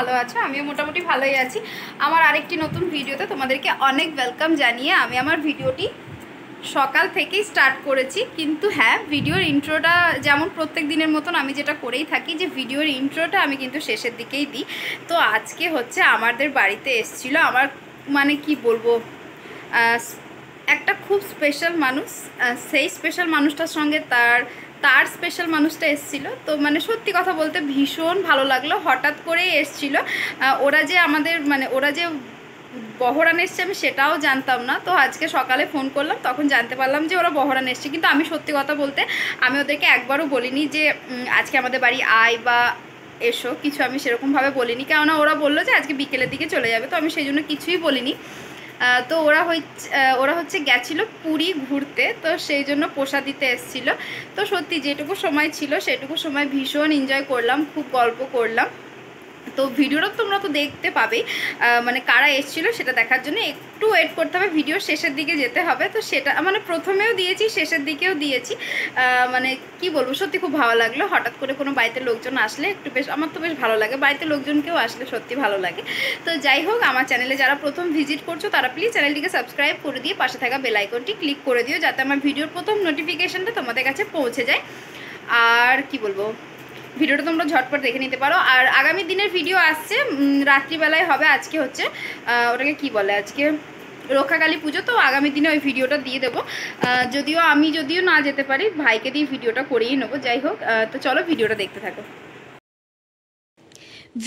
ভালো আছো আমিও মোটামুটি ভালোই আছি আমার আরেকটি নতুন ভিডিওতে তোমাদেরকে অনেক ওয়েলকাম জানিয়ে আমি আমার ভিডিওটি সকাল থেকেই স্টার্ট করেছি কিন্তু হ্যাঁ ভিডিওর ইন্ট্রোটা যেমন প্রত্যেক দিনের মতন আমি যেটা করেই থাকি যে ভিডিওর ইন্ট্রোটা আমি কিন্তু শেষের দিকেই দিই তো আজকে হচ্ছে আমাদের বাড়িতে এসছিল আমার মানে কি বলবো একটা খুব স্পেশাল মানুষ সেই স্পেশাল মানুষটার সঙ্গে তার তার স্পেশাল মানুষটা এসছিল তো মানে সত্যি কথা বলতে ভীষণ ভালো লাগলো হঠাৎ করেই এসছিল ওরা যে আমাদের মানে ওরা যে বহরান এসছে আমি সেটাও জানতাম না তো আজকে সকালে ফোন করলাম তখন জানতে পারলাম যে ওরা বহরান এসছে কিন্তু আমি সত্যি কথা বলতে আমি ওদেরকে একবারও বলিনি যে আজকে আমাদের বাড়ি আয় বা এসো কিছু আমি সেরকমভাবে বলিনি কেননা ওরা বললো যে আজকে বিকেলের দিকে চলে যাবে তো আমি সেই জন্য কিছুই বলিনি তো ওরা হচ্ছে ওরা হচ্ছে গেছিলো পুরী ঘুরতে তো সেই জন্য পোষা দিতে এসেছিলো তো সত্যি যেটুকু সময় ছিল সেটুকু সময় ভীষণ এনজয় করলাম খুব গল্প করলাম তো ভিডিওটা তোমরা তো দেখতে পাবে মানে কারা এসেছিল সেটা দেখার জন্য একটু ওয়েট করতে হবে ভিডিও শেষের দিকে যেতে হবে তো সেটা মানে প্রথমেও দিয়েছি শেষের দিকেও দিয়েছি মানে কি বলবো সত্যি খুব ভালো লাগলো হঠাৎ করে কোনো বাড়িতে লোকজন আসলে একটু বেশ আমার তো বেশ ভালো লাগে বাড়িতে লোকজনকেও আসলে সত্যি ভালো লাগে তো যাই হোক আমার চ্যানেলে যারা প্রথম ভিজিট করছো তারা প্লিজ চ্যানেলটিকে সাবস্ক্রাইব করে দিয়ে পাশে থাকা বেলাইকনটি ক্লিক করে দিও যাতে আমার ভিডিওর প্রথম নোটিফিকেশানটা তোমাদের কাছে পৌঁছে যায় আর কি বলবো ভিডিওটা তোমরা ঝটপট দেখে নিতে পারো আর আগামী দিনের ভিডিও আসছে রাত্রিবেলায় হবে আজকে হচ্ছে ওটাকে কি বলে আজকে রক্ষাকালী পুজো তো আগামী দিনে ওই ভিডিওটা দিয়ে দেবো যদিও আমি যদিও না যেতে পারি ভাইকে দিয়ে ভিডিওটা করিয়ে নেবো যাই হোক তো চলো ভিডিওটা দেখতে থাকো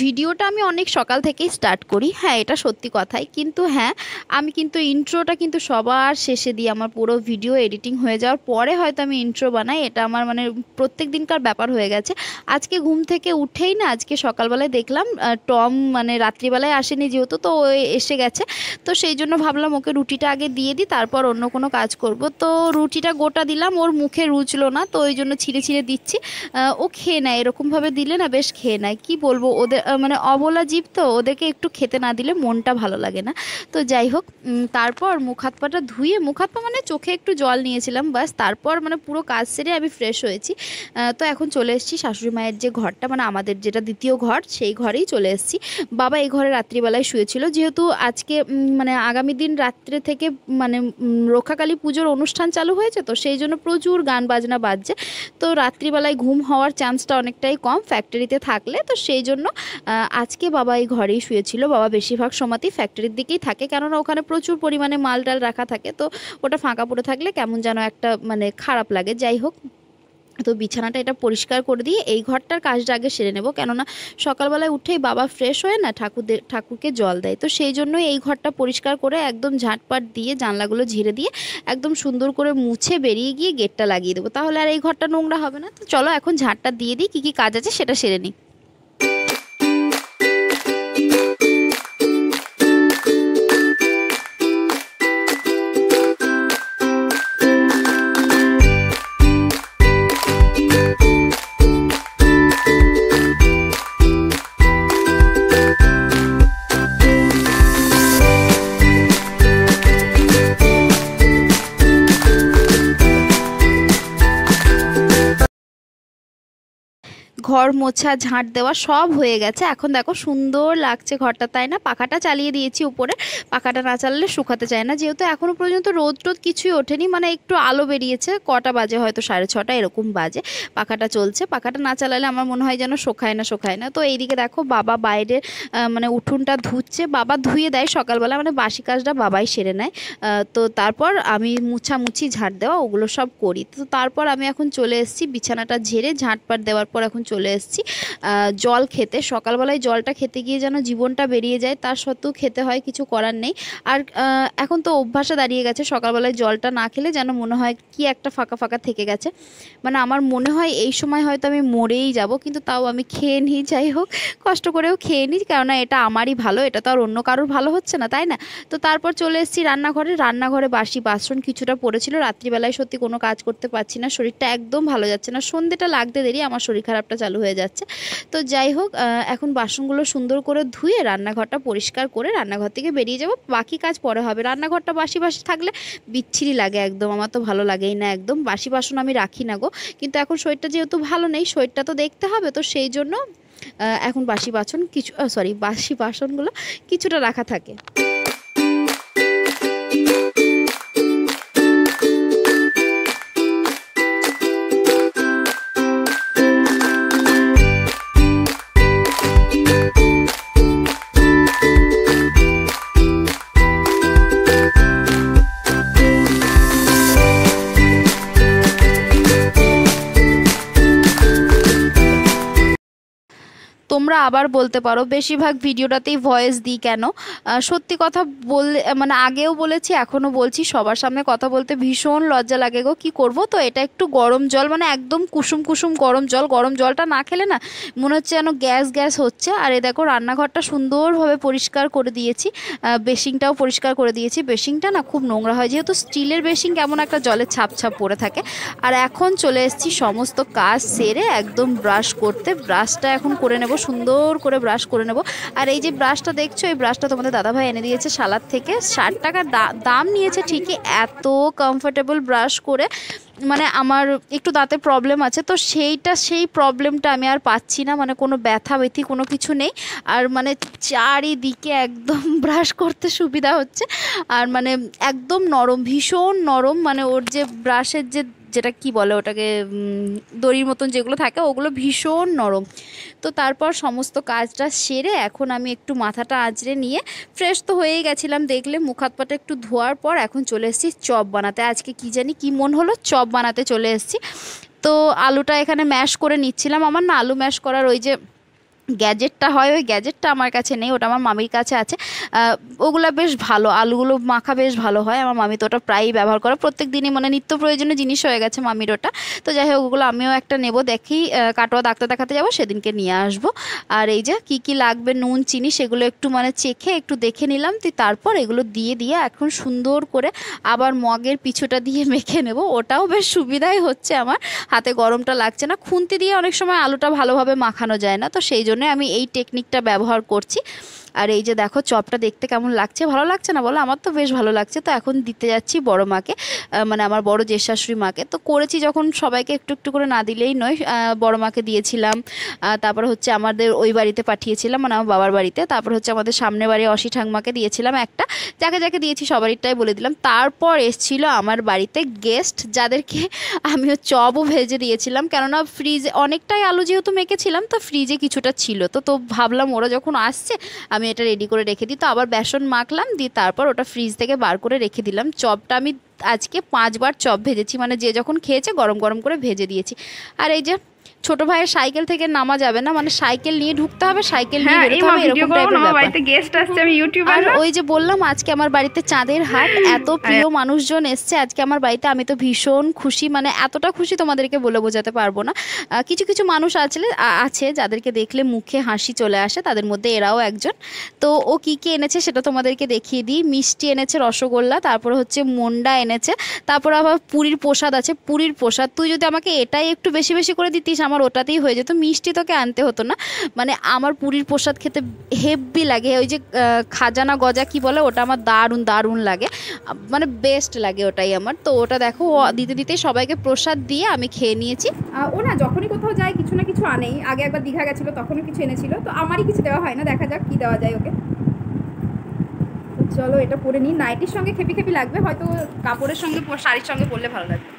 ভিডিওটা আমি অনেক সকাল থেকেই স্টার্ট করি হ্যাঁ এটা সত্যি কথাই কিন্তু হ্যাঁ আমি কিন্তু ইন্ট্রোটা কিন্তু সবার শেষে দিই আমার পুরো ভিডিও এডিটিং হয়ে যাওয়ার পরে হয়তো আমি ইন্ট্রো বানাই এটা আমার মানে প্রত্যেক দিনকার ব্যাপার হয়ে গেছে আজকে ঘুম থেকে উঠেই না আজকে সকালবেলায় দেখলাম টম মানে রাত্রিবেলায় আসেনি যেহেতু তো ও এসে গেছে তো সেই জন্য ভাবলাম ওকে রুটিটা আগে দিয়ে দিই তারপর অন্য কোনো কাজ করব তো রুটিটা গোটা দিলাম ওর মুখে রুচলো না তো ওই জন্য ছিঁড়ে ছিঁড়ে দিচ্ছি ও খেয়ে নেয় এরকমভাবে দিলে না বেশ খেয়ে নেয় কী বলবো ওদের ওদের মানে অবলা জীব তো ওদেরকে একটু খেতে না দিলে মনটা ভালো লাগে না তো যাই হোক তারপর মুখ হাত পাটা ধুয়ে মুখ হাত পা মানে চোখে একটু জল নিয়েছিলাম বাস তারপর মানে পুরো কাজ সেরে আমি ফ্রেশ হয়েছি তো এখন চলে এসেছি শাশুড়ি মায়ের যে ঘরটা মানে আমাদের যেটা দ্বিতীয় ঘর সেই ঘরেই চলে এসেছি বাবা এই ঘরে রাত্রিবেলায় শুয়েছিল যেহেতু আজকে মানে আগামী দিন রাত্রে থেকে মানে রক্ষাকালী পুজোর অনুষ্ঠান চালু হয়েছে তো সেই জন্য প্রচুর গান বাজনা বাজছে তো রাত্রিবেলায় ঘুম হওয়ার চান্সটা অনেকটাই কম ফ্যাক্টরিতে থাকলে তো সেই জন্য আজকে বাবা এই ঘরেই শুয়েছিল বাবা বেশিরভাগ সময়তেই ফ্যাক্টরির দিকেই থাকে কেননা ওখানে প্রচুর পরিমাণে মাল টাল রাখা থাকে তো ওটা ফাঁকা পড়ে থাকলে কেমন যেন একটা মানে খারাপ লাগে যাই হোক তো বিছানাটা এটা পরিষ্কার করে দিয়ে এই ঘরটার কাজটা আগে সেরে নেব কেননা সকালবেলায় উঠেই বাবা ফ্রেশ হয়ে না ঠাকুর ঠাকুরকে জল দেয় তো সেই জন্য এই ঘরটা পরিষ্কার করে একদম ঝাঁটপাট দিয়ে জানলাগুলো ঝিরে দিয়ে একদম সুন্দর করে মুছে বেরিয়ে গিয়ে গেটটা লাগিয়ে দেবো তাহলে আর এই ঘরটা নোংরা হবে না তো চলো এখন ঝাঁটটা দিয়ে দিই কী কী কাজ আছে সেটা সেরে নিই ঘর মোছা ঝাঁট দেওয়া সব হয়ে গেছে এখন দেখো সুন্দর লাগছে ঘরটা তাই না পাখাটা চালিয়ে দিয়েছি উপরে পাখাটা না চালালে শুকাতে চায় না যেহেতু এখনও পর্যন্ত রোদ টোদ কিছুই ওঠেনি মানে একটু আলো বেরিয়েছে কটা বাজে হয়তো সাড়ে ছটা এরকম বাজে পাখাটা চলছে পাখাটা না চালালে আমার মনে হয় যেন শোকায় না শোকায় না তো এইদিকে দেখো বাবা বাইরে মানে উঠোনটা ধুচ্ছে বাবা ধুয়ে দেয় সকালবেলা মানে বাসি কাজটা বাবাই সেরে নেয় তো তারপর আমি মুছি ঝাঁট দেওয়া ওগুলো সব করি তো তারপর আমি এখন চলে এসেছি বিছানাটা ঝেড়ে ঝাঁটপাট দেওয়ার পর এখন চলে চলে এসেছি জল খেতে সকালবেলায় জলটা খেতে গিয়ে যেন জীবনটা বেরিয়ে যায় তার সত্ত্বেও খেতে হয় কিছু করার নেই আর এখন তো অভ্যাসে দাঁড়িয়ে গেছে সকালবেলায় জলটা না খেলে যেন মনে হয় কি একটা ফাঁকা ফাঁকা থেকে গেছে মানে আমার মনে হয় এই সময় হয়তো আমি মরেই যাব কিন্তু তাও আমি খেয়ে নিই যাই হোক কষ্ট করেও খেয়ে নিই কেননা এটা আমারই ভালো এটা তো আর অন্য কারোর ভালো হচ্ছে না তাই না তো তারপর চলে এসেছি রান্নাঘরে রান্নাঘরে বাসি বাসন কিছুটা পড়েছিল রাত্রিবেলায় সত্যি কোনো কাজ করতে পারছি না শরীরটা একদম ভালো যাচ্ছে না সন্ধ্যেটা লাগতে দেরি আমার শরীর খারাপটা চালু চালু হয়ে যাচ্ছে তো যাই হোক এখন বাসনগুলো সুন্দর করে ধুয়ে রান্নাঘরটা পরিষ্কার করে রান্নাঘর থেকে বেরিয়ে যাব বাকি কাজ পরে হবে রান্নাঘরটা বাসি বাসি থাকলে বিচ্ছিরি লাগে একদম আমার তো ভালো লাগেই না একদম বাসি বাসন আমি রাখি না গো কিন্তু এখন শরীরটা যেহেতু ভালো নেই শরীরটা তো দেখতে হবে তো সেই জন্য এখন বাসি বাসন কিছু সরি বাসি বাসনগুলো কিছুটা রাখা থাকে তোমরা আবার বলতে পারো বেশিরভাগ ভিডিওটাতেই ভয়েস দিই কেন সত্যি কথা বললে মানে আগেও বলেছি এখনও বলছি সবার সামনে কথা বলতে ভীষণ লজ্জা লাগে গো কী করবো তো এটা একটু গরম জল মানে একদম কুসুম কুসুম গরম জল গরম জলটা না খেলে না মনে হচ্ছে যেন গ্যাস গ্যাস হচ্ছে আর এ দেখো রান্নাঘরটা সুন্দরভাবে পরিষ্কার করে দিয়েছি বেসিংটাও পরিষ্কার করে দিয়েছি বেসিংটা না খুব নোংরা হয় যেহেতু স্টিলের বেসিং কেমন একটা জলের ছাপ ছাপ পড়ে থাকে আর এখন চলে এসেছি সমস্ত কাজ সেরে একদম ব্রাশ করতে ব্রাশটা এখন করে নেব সুন্দর করে ব্রাশ করে নেব আর এই যে ব্রাশটা দেখছো এই ব্রাশটা তোমাদের দাদাভাই এনে দিয়েছে সালাদ থেকে ষাট টাকা দাম নিয়েছে ঠিকই এত কমফোর্টেবল ব্রাশ করে মানে আমার একটু দাঁতে প্রবলেম আছে তো সেইটা সেই প্রবলেমটা আমি আর পাচ্ছি না মানে কোনো ব্যথা ব্যথি কোনো কিছু নেই আর মানে চারিদিকে একদম ব্রাশ করতে সুবিধা হচ্ছে আর মানে একদম নরম ভীষণ নরম মানে ওর যে ব্রাশের যে যেটা কি বলে ওটাকে দড়ির মতন যেগুলো থাকে ওগুলো ভীষণ নরম তো তারপর সমস্ত কাজটা সেরে এখন আমি একটু মাথাটা আঁচড়ে নিয়ে ফ্রেশ তো হয়েই গেছিলাম দেখলে মুখ হাত পাটা একটু ধোয়ার পর এখন চলে এসেছি চপ বানাতে আজকে কি জানি কি মন হলো চপ বানাতে চলে এসেছি তো আলুটা এখানে ম্যাশ করে নিচ্ছিলাম আমার না আলু ম্যাশ করার ওই যে গ্যাজেটটা হয় ওই গ্যাজেটটা আমার কাছে নেই ওটা আমার মামির কাছে আছে ওগুলো বেশ ভালো আলুগুলো মাখা বেশ ভালো হয় আমার মামি তো ওটা প্রায়ই ব্যবহার করে প্রত্যেক দিনই মানে নিত্য প্রয়োজনীয় জিনিস হয়ে গেছে মামির ওটা তো যাই হোক ওগুলো আমিও একটা নেব দেখি কাটোয়া ডাক্তার দেখাতে যাবো সেদিনকে নিয়ে আসবো আর এই যে কি কি লাগবে নুন চিনি সেগুলো একটু মানে চেখে একটু দেখে নিলাম তুই তারপর এগুলো দিয়ে দিয়ে এখন সুন্দর করে আবার মগের পিছুটা দিয়ে মেখে নেব ওটাও বেশ সুবিধাই হচ্ছে আমার হাতে গরমটা লাগছে না খুনতে দিয়ে অনেক সময় আলুটা ভালোভাবে মাখানো যায় না তো সেই জন্য জন্য আমি এই টেকনিকটা ব্যবহার করছি আর এই যে দেখো চপটা দেখতে কেমন লাগছে ভালো লাগছে না বলো আমার তো বেশ ভালো লাগছে তো এখন দিতে যাচ্ছি বড় মাকে মানে আমার বড় জেশাশুড়ি মাকে তো করেছি যখন সবাইকে একটু একটু করে না দিলেই নয় বড় মাকে দিয়েছিলাম তারপর হচ্ছে আমাদের ওই বাড়িতে পাঠিয়েছিলাম মানে আমার বাবার বাড়িতে তারপর হচ্ছে আমাদের সামনে বাড়ি অসি ঠাংমাকে দিয়েছিলাম একটা যাকে যাকে দিয়েছি সবারটাই বলে দিলাম তারপর এসছিল আমার বাড়িতে গেস্ট যাদেরকে আমিও চপও ভেজে দিয়েছিলাম কেননা ফ্রিজে অনেকটাই আলু যেহেতু মেখেছিলাম তো ফ্রিজে কিছুটা ছিল তো তো ভাবলাম ওরা যখন আসছে আমি এটা রেডি করে রেখে দিই তো আবার বেসন মাখলাম দিয়ে তারপর ওটা ফ্রিজ থেকে বার করে রেখে দিলাম চপটা আমি আজকে পাঁচবার চপ ভেজেছি মানে যে যখন খেয়েছে গরম গরম করে ভেজে দিয়েছি আর এই যে ছোট ভাইয়ের সাইকেল থেকে নামা যাবে না মানে সাইকেল নিয়ে ঢুকতে হবে সাইকেল নিয়ে হ্যাঁ, বেরোতে হবে এরকম টাইপের ব্যাপার ওই যে বললাম আজকে আমার বাড়িতে চাঁদের হাট এত প্রিয় মানুষজন এসছে আজকে আমার বাড়িতে আমি তো ভীষণ খুশি মানে এতটা খুশি তোমাদেরকে বলে বোঝাতে পারবো না কিছু কিছু মানুষ আছে আছে যাদেরকে দেখলে মুখে হাসি চলে আসে তাদের মধ্যে এরাও একজন তো ও কি কি এনেছে সেটা তোমাদেরকে দেখিয়ে দিই মিষ্টি এনেছে রসগোল্লা তারপরে হচ্ছে মন্ডা এনেছে তারপর আবার পুরীর প্রসাদ আছে পুরীর প্রসাদ তুই যদি আমাকে এটাই একটু বেশি বেশি করে দিতিস আমার আমার ওটাতেই হয়ে যেত মিষ্টি তোকে আনতে হতো না মানে আমার পুরীর প্রসাদ খেতে হেভি লাগে ওই যে খাজানা গজা কি বলে ওটা আমার দারুণ দারুণ লাগে মানে বেস্ট লাগে ওটাই আমার তো ওটা দেখো দিতে দিতে সবাইকে প্রসাদ দিয়ে আমি খেয়ে নিয়েছি ও না যখনই কোথাও যায় কিছু না কিছু আনেই আগে একবার দীঘা গেছিলো তখনও কিছু এনেছিল তো আমারই কিছু দেওয়া হয় না দেখা যাক কি দেওয়া যায় ওকে চলো এটা পরে নিই নাইটির সঙ্গে খেপি খেপি লাগবে হয়তো কাপড়ের সঙ্গে শাড়ির সঙ্গে পরলে ভালো লাগবে